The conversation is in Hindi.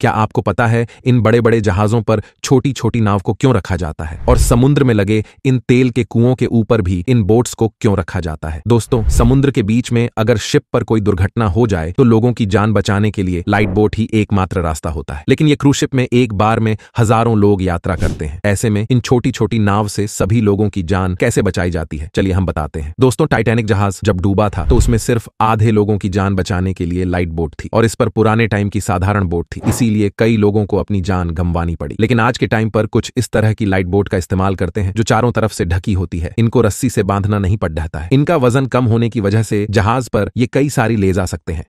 क्या आपको पता है इन बड़े बड़े जहाजों पर छोटी छोटी नाव को क्यों रखा जाता है और समुद्र में लगे इन तेल के कुओं के ऊपर भी इन बोट्स को क्यों रखा जाता है दोस्तों समुद्र के बीच में अगर शिप पर कोई दुर्घटना हो जाए तो लोगों की जान बचाने के लिए लाइट बोट ही एकमात्र रास्ता होता है लेकिन ये क्रूशिप में एक बार में हजारों लोग यात्रा करते हैं ऐसे में इन छोटी छोटी नाव से सभी लोगों की जान कैसे बचाई जाती है चलिए हम बताते हैं दोस्तों टाइटेनिक जहाज जब डूबा था तो उसमें सिर्फ आधे लोगों की जान बचाने के लिए लाइट बोट थी और इस पर पुराने टाइम की साधारण बोट थी इसी इसीलिए कई लोगों को अपनी जान गंवानी पड़ी लेकिन आज के टाइम पर कुछ इस तरह की लाइट बोट का इस्तेमाल करते हैं जो चारों तरफ से ढकी होती है इनको रस्सी से बांधना नहीं पड़ रहता है इनका वजन कम होने की वजह से जहाज पर ये कई सारी ले जा सकते हैं